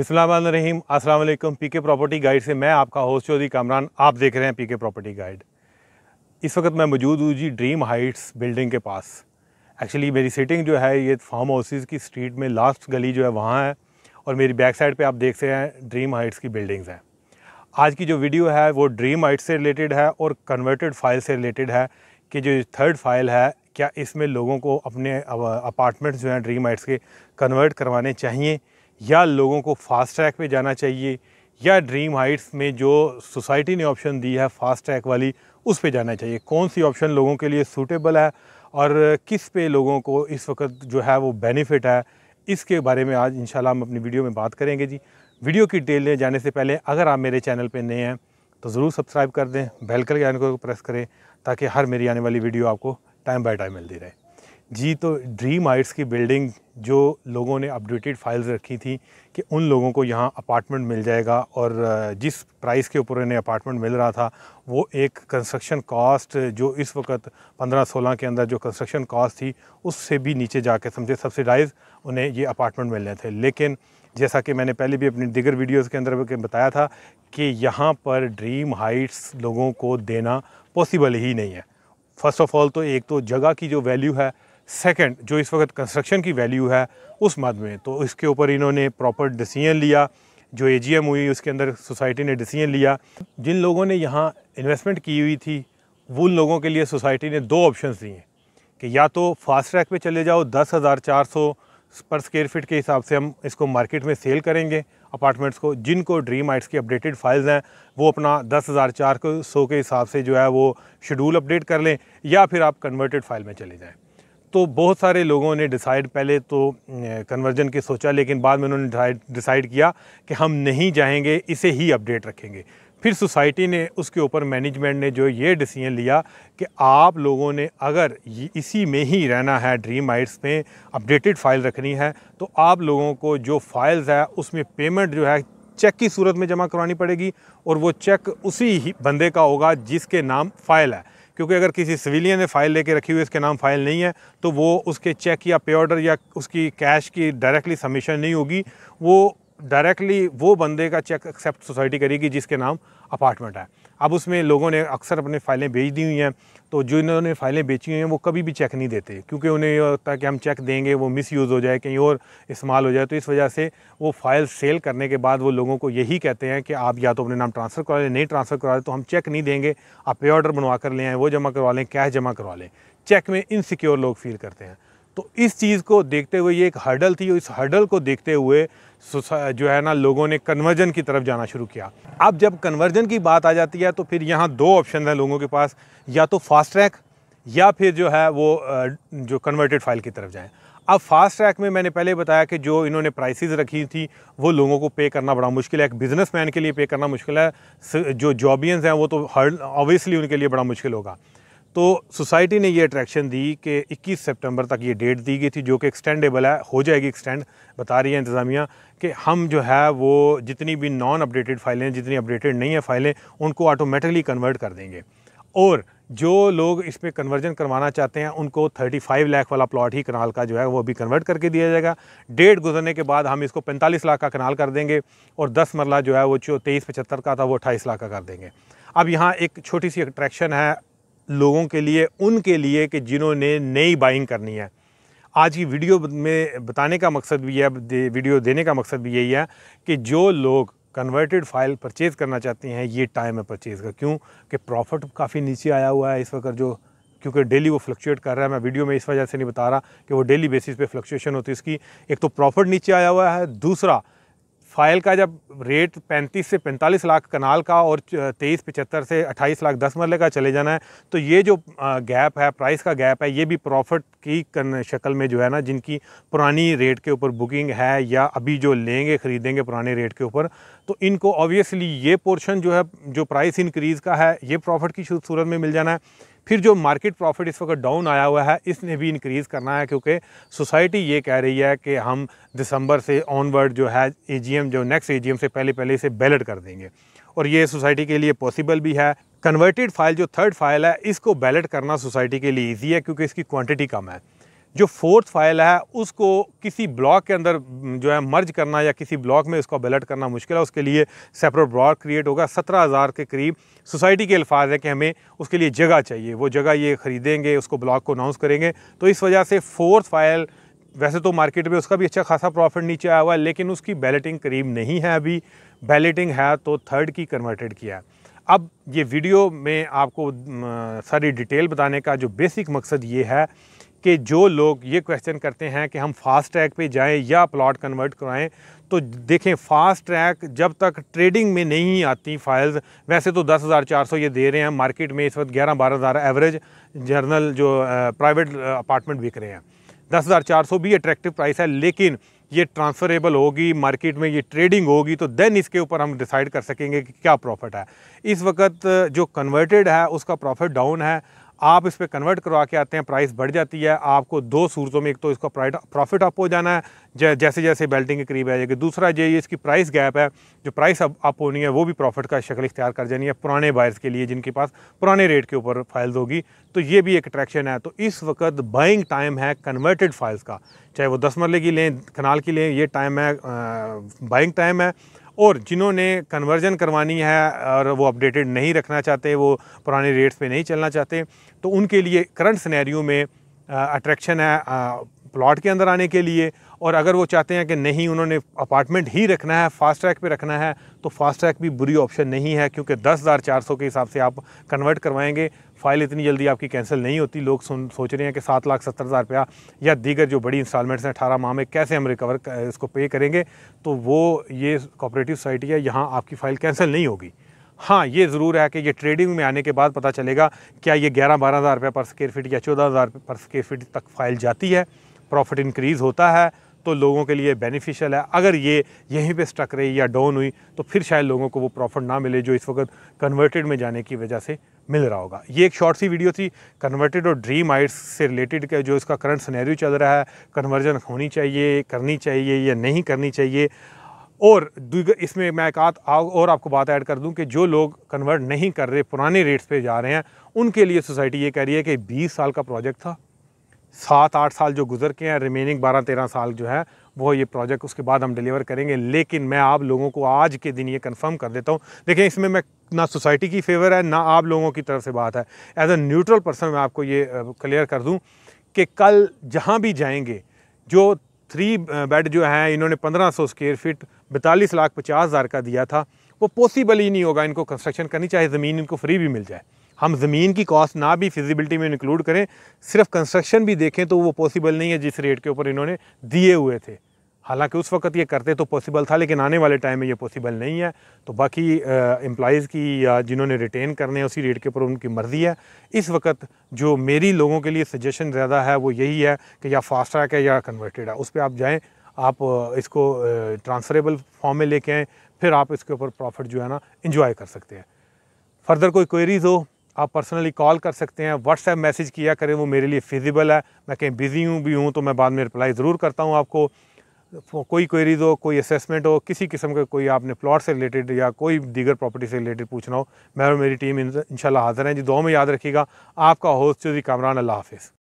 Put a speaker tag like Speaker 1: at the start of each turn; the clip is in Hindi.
Speaker 1: बिस्मिल्लाम रहीम अस्सलाम वालेकुम पीके प्रॉपर्टी गाइड से मैं आपका होस्ट चौधरी कामरान आप देख रहे हैं पीके प्रॉपर्टी गाइड इस वक्त मैं मौजूद हूँ जी ड्रीम हाइट्स बिल्डिंग के पास एक्चुअली मेरी सिटिंग जो है ये फार्म हाउसेज की स्ट्रीट में लास्ट गली जो है वहाँ है और मेरी बैक साइड पर आप देख रहे हैं ड्रीम हाइट्स की बिल्डिंग्स हैं आज की जो वीडियो है वो ड्रीम हाइट्स से रिलेटेड है और कन्वर्टेड फाइल से रिलेटेड है कि जो थर्ड फाइल है क्या इसमें लोगों को अपने अपार्टमेंट्स जो हैं ड्रीम हाइट्स के कन्वर्ट करवाने चाहिए या लोगों को फास्ट ट्रैक पे जाना चाहिए या ड्रीम हाइट्स में जो सोसाइटी ने ऑप्शन दी है फास्ट ट्रैक वाली उस पे जाना चाहिए कौन सी ऑप्शन लोगों के लिए सूटेबल है और किस पे लोगों को इस वक्त जो है वो बेनिफिट है इसके बारे में आज इंशाल्लाह हम अपनी वीडियो में बात करेंगे जी वीडियो की डिटेल में जाने से पहले अगर आप मेरे चैनल पर नए हैं तो ज़रूर सब्सक्राइब कर दें बेल के आने को प्रेस करें ताकि हर मेरी आने वाली वीडियो आपको टाइम बाय टाइम मिलती रहे जी तो ड्रीम हाइट्स की बिल्डिंग जो लोगों ने अपडेटेड फाइल्स रखी थी कि उन लोगों को यहाँ अपार्टमेंट मिल जाएगा और जिस प्राइस के ऊपर उन्हें अपार्टमेंट मिल रहा था वो एक कंस्ट्रक्शन कॉस्ट जो इस वक्त 15-16 के अंदर जो कंस्ट्रक्शन कॉस्ट थी उससे भी नीचे जाके समझे सब्सिडाइज उन्हें ये अपार्टमेंट मिल थे लेकिन जैसा कि मैंने पहले भी अपनी दिगर वीडियोज़ के अंदर बताया था कि यहाँ पर ड्रीम हाइट्स लोगों को देना पॉसिबल ही नहीं है फ़र्स्ट ऑफ़ ऑल तो एक तो जगह की जो वैल्यू है सेकंड जो इस वक्त कंस्ट्रक्शन की वैल्यू है उस मद में तो इसके ऊपर इन्होंने प्रॉपर डिसीजन लिया जो ए हुई उसके अंदर सोसाइटी ने डिसीजन लिया जिन लोगों ने यहाँ इन्वेस्टमेंट की हुई थी उन लोगों के लिए सोसाइटी ने दो ऑप्शन दिए कि या तो फास्ट ट्रैक पर चले जाओ दस हज़ार चार सौ पर स्क्र फिट के हिसाब से हम इसको मार्केट में सेल करेंगे अपार्टमेंट्स को जिनको ड्रीम आइट्स की अपडेटेड फाइल्स हैं वो अपना दस हज़ार चार सौ के हिसाब से जो है वो शेड्यूल अपडेट कर लें या फिर आप कन्वर्टेड फाइल में चले जाएँ तो बहुत सारे लोगों ने डिसाइड पहले तो कन्वर्जन के सोचा लेकिन बाद में उन्होंने डिसाइड किया कि हम नहीं जाएंगे इसे ही अपडेट रखेंगे फिर सोसाइटी ने उसके ऊपर मैनेजमेंट ने जो ये डिसीजन लिया कि आप लोगों ने अगर इसी में ही रहना है ड्रीम आइट्स में अपडेटेड फ़ाइल रखनी है तो आप लोगों को जो फ़ाइल्स है उसमें पेमेंट जो है चेक की सूरत में जमा करवानी पड़ेगी और वो चेक उसी ही बंदे का होगा जिसके नाम फ़ाइल है क्योंकि अगर किसी सिविलियन ने फ़ाइल लेके रखी हुई इसके नाम फ़ाइल नहीं है तो वो उसके चेक या पे ऑर्डर या उसकी कैश की डायरेक्टली सबमिशन नहीं होगी वो डायरेक्टली वो बंदे का चेक एक्सेप्ट सोसाइटी करेगी जिसके नाम अपार्टमेंट है अब उसमें लोगों ने अक्सर अपने फाइलें भेज दी हुई हैं तो जो इन्होंने फाइलें बेची हुई हैं वो कभी भी चेक नहीं देते क्योंकि उन्हें ये होता है कि हम चेक देंगे वो मिस यूज़ हो जाए कहीं और इस्तेमाल हो जाए तो इस वजह से वो फाइल सेल करने के बाद वो लोगों को यही कहते हैं कि आप या तो अपने नाम ट्रांसफ़र करवा लें नहीं ट्रांसफ़र करवा लें तो हम चेक नहीं देंगे आप पे ऑर्डर बनवा कर लें वो जमा करवा लें कैश जमा करवा लें चेक में इनसिक्योर लोग फील करते हैं तो इस चीज़ को देखते हुए ये एक हर्डल थी इस हर्डल को देखते हुए जो है ना लोगों ने कन्वर्जन की तरफ जाना शुरू किया अब जब कन्वर्जन की बात आ जाती है तो फिर यहाँ दो ऑप्शन हैं लोगों के पास या तो फास्ट ट्रैक या फिर जो है वो जो कन्वर्टेड फाइल की तरफ जाएँ अब फास्ट ट्रैक में मैंने पहले बताया कि जो इन्होंने प्राइसेस रखी थी वो लोगों को पे करना बड़ा मुश्किल है एक बिजनेसमैन के लिए पे करना मुश्किल है जो जॉबियंस हैं वो तो हर ऑब्वियसली उनके लिए बड़ा मुश्किल होगा तो सोसाइटी ने ये अट्रैक्शन दी कि 21 सितंबर तक ये डेट दी गई थी जो कि एक्सटेंडेबल है हो जाएगी एक्सटेंड बता रही है इंतज़ामिया कि हम जो है वो जितनी भी नॉन अपडेटेड फाइलें जितनी अपडेटेड नहीं है फाइलें उनको ऑटोमेटिकली कन्वर्ट कर देंगे और जो लोग इस पर कन्वर्जन करवाना चाहते हैं उनको 35 लाख वाला प्लॉट ही कनाल का जो है वो अभी कन्वर्ट करके दिया जाएगा डेट गुजरने के बाद हम इसको 45 लाख का कनाल कर देंगे और 10 मरला जो है वो जो तेईस पचहत्तर का था वो अट्ठाईस लाख का कर देंगे अब यहाँ एक छोटी सी अट्रैक्शन है लोगों के लिए उनके लिए कि जिन्होंने नई बाइंग करनी है आज की वीडियो में बताने का मकसद भी है वीडियो देने का मकसद भी यही है कि जो लोग कन्वर्टेड फाइल परचेज़ करना चाहते हैं ये टाइम है परचेज़ का क्यों कि प्रॉफिट काफ़ी नीचे आया हुआ है इस वक्त जो क्योंकि डेली वो फ्लक्चुएट कर रहा है मैं वीडियो में इस वजह से नहीं बता रहा कि वो डेली बेसिस पे फ्लक्चुएशन होती है इसकी एक तो प्रॉफिट नीचे आया हुआ है दूसरा फाइल का जब रेट 35 से 45 लाख कनाल का और तेईस पचहत्तर से 28 लाख दस मरले का चले जाना है तो ये जो गैप है प्राइस का गैप है ये भी प्रॉफिट की शक्ल में जो है ना जिनकी पुरानी रेट के ऊपर बुकिंग है या अभी जो लेंगे ख़रीदेंगे पुराने रेट के ऊपर तो इनको ऑब्वियसली ये पोर्शन जो है जो प्राइस इंक्रीज़ का है ये प्रॉफिट की सूरत में मिल जाना है फिर जो मार्केट प्रॉफिट इस वक्त डाउन आया हुआ है इसने भी इंक्रीज़ करना है क्योंकि सोसाइटी ये कह रही है कि हम दिसंबर से ऑनवर्ड जो है एजीएम जो नेक्स्ट एजीएम से पहले पहले इसे बैलेट कर देंगे और ये सोसाइटी के लिए पॉसिबल भी है कन्वर्टेड फाइल जो थर्ड फाइल है इसको बैलेट करना सोसाइटी के लिए ईजी है क्योंकि इसकी क्वान्टिटी कम है जो फोर्थ फाइल है उसको किसी ब्लॉक के अंदर जो है मर्ज करना या किसी ब्लॉक में इसको बैलेट करना मुश्किल है उसके लिए सेपरेट ब्लॉक क्रिएट होगा सत्रह हज़ार के करीब सोसाइटी के अल्फाज है कि हमें उसके लिए जगह चाहिए वो जगह ये ख़रीदेंगे उसको ब्लॉक को अनाउंस करेंगे तो इस वजह से फोर्थ फाइल वैसे तो मार्केट में उसका भी अच्छा खासा प्रॉफिट नीचे आया हुआ है लेकिन उसकी बैलेटिंग करीब नहीं है अभी बैलेटिंग है तो थर्ड की कन्वर्टेड किया है अब ये वीडियो में आपको सारी डिटेल बताने का जो बेसिक मकसद ये है कि जो लोग ये क्वेश्चन करते हैं कि हम फास्ट ट्रैक पे जाएं या प्लॉट कन्वर्ट कराएं तो देखें फास्ट ट्रैक जब तक ट्रेडिंग में नहीं आती फाइल्स वैसे तो दस हज़ार चार सौ ये दे रहे हैं मार्केट में इस वक्त ग्यारह बारह हज़ार एवरेज जर्नल जो प्राइवेट अपार्टमेंट बिक रहे हैं दस हज़ार चार सौ भी अट्रैक्टिव प्राइस है लेकिन ये ट्रांसफरेबल होगी मार्केट में ये ट्रेडिंग होगी तो देन इसके ऊपर हम डिसाइड कर सकेंगे कि क्या प्रॉफिट है इस वक्त जो कन्वर्टेड है उसका प्रॉफिट डाउन है आप इस पर कन्वर्ट करवा के आते हैं प्राइस बढ़ जाती है आपको दो सूरतों में एक तो इसका प्रॉफिट अप हो जाना है जै, जैसे जैसे बेल्टिंग के करीब आ जाएगी दूसरा ये इसकी प्राइस गैप है जो प्राइस अप अप होनी है वो भी प्रॉफिट का शक्ल इख्तियार कर जानी है पुराने बायर्स के लिए जिनके पास पुराने रेट के ऊपर फाइल्स होगी तो ये भी एक अट्रैक्शन है तो इस वक्त बाइंग टाइम है कन्वर्टेड फाइल्स का चाहे वो दस मरले की लें कनाल की लें ये टाइम है बाइंग टाइम है और जिन्होंने कन्वर्जन करवानी है और वो अपडेटेड नहीं रखना चाहते वो पुराने रेट्स पे नहीं चलना चाहते तो उनके लिए करंट सिनेरियो में अट्रैक्शन है प्लॉट के अंदर आने के लिए और अगर वो चाहते हैं कि नहीं उन्होंने अपार्टमेंट ही रखना है फास्ट ट्रैक पे रखना है तो फास्ट ट्रैक भी बुरी ऑप्शन नहीं है क्योंकि दस हज़ार चार सौ के हिसाब से आप कन्वर्ट करवाएंगे फ़ाइल इतनी जल्दी आपकी कैंसिल नहीं होती लोग सुन सोच रहे हैं कि सात लाख सत्तर हज़ार रुपया या दीगर जो बड़ी इंस्टॉलमेंट्स हैं अठारह माह में कैसे हम रिकवर इसको पे करेंगे तो वो ये कॉपरेटिव सोसाइटी है यहाँ आपकी फ़ाइल कैंसिल नहीं होगी हाँ ये ज़रूर है कि ये ट्रेडिंग में आने के बाद पता चलेगा क्या ये ग्यारह बारह हज़ार रुपये पर स्केयर फीट या चौदह हज़ार पर स्केयर फीट तक फाइल जाती है प्रॉफिट इंक्रीज़ होता है तो लोगों के लिए बेनिफिशियल है अगर ये यहीं पे स्टक रही या डाउन हुई तो फिर शायद लोगों को वो प्रॉफिट ना मिले जो इस वक्त कन्वर्टेड में जाने की वजह से मिल रहा होगा ये एक शॉर्ट सी वीडियो थी कन्वर्टेड और ड्रीम आइट्स से रिलेटेड का जो इसका करंट सनेरियो चल रहा है कन्वर्जन होनी चाहिए करनी चाहिए या नहीं करनी चाहिए और इसमें मैं एक आत और आपको बात ऐड कर दूं कि जो लोग कन्वर्ट नहीं कर रहे पुराने रेट्स पे जा रहे हैं उनके लिए सोसाइटी ये कह रही है कि 20 साल का प्रोजेक्ट था सात आठ साल जो गुजर के हैं रिमेनिंग बारह तेरह साल जो है वो ये प्रोजेक्ट उसके बाद हम डिलीवर करेंगे लेकिन मैं आप लोगों को आज के दिन ये कंफर्म कर देता हूँ देखिए इसमें मैं ना सोसाइटी की फेवर है ना आप लोगों की तरफ से बात है एज अ न्यूट्रल पर्सन मैं आपको ये क्लियर कर दूँ कि कल जहाँ भी जाएंगे जो थ्री बेड जो हैं इन्होंने पंद्रह सौ स्क्वेयर फिट बैतालीस लाख पचास हज़ार का दिया था वो पॉसिबल ही नहीं होगा इनको कंस्ट्रक्शन करनी चाहे ज़मीन इनको फ्री भी मिल जाए हम ज़मीन की कॉस्ट ना भी फिजिबिलिटी में इंक्लूड करें सिर्फ कंस्ट्रक्शन भी देखें तो वो पॉसिबल नहीं है जिस रेट के ऊपर इन्होंने दिए हुए थे हालांकि उस वक्त ये करते तो पॉसिबल था लेकिन आने वाले टाइम में ये पॉसिबल नहीं है तो बाकी एम्प्लॉज़ की या जिन्होंने रिटेन करने हैं उसी रेट के ऊपर उनकी मर्ज़ी है इस वक्त जो मेरी लोगों के लिए सजेशन ज़्यादा है वो यही है कि या फास्ट ट्रैक है या कन्वर्टेड है उस पर आप जाएँ आप इसको ट्रांसफरेबल फॉर्म में लेके आएँ फिर आप इसके ऊपर प्रॉफिट जो है ना इन्जॉय कर सकते हैं फर्दर कोई क्वेरीज़ हो आप पर्सनली कॉल कर सकते हैं व्हाट्सएप मैसेज किया करें वो मेरे लिए फिजिबल है मैं कहीं बिज़ी हूँ भी हूँ तो मैं बाद में रिप्लाई ज़रूर करता हूँ आपको कोई क्वेरीज हो कोई असेसमेंट हो किसी किस्म का कोई आपने प्लॉट से रिलेटेड या कोई दीगर प्रॉपर्टी से रिलेटेड पूछना हो मैं और मेरी टीम शाला हाज़िर है जी दो में याद रखिएगा आपका होस्ट जी कामरान अल्लाह हाफिज़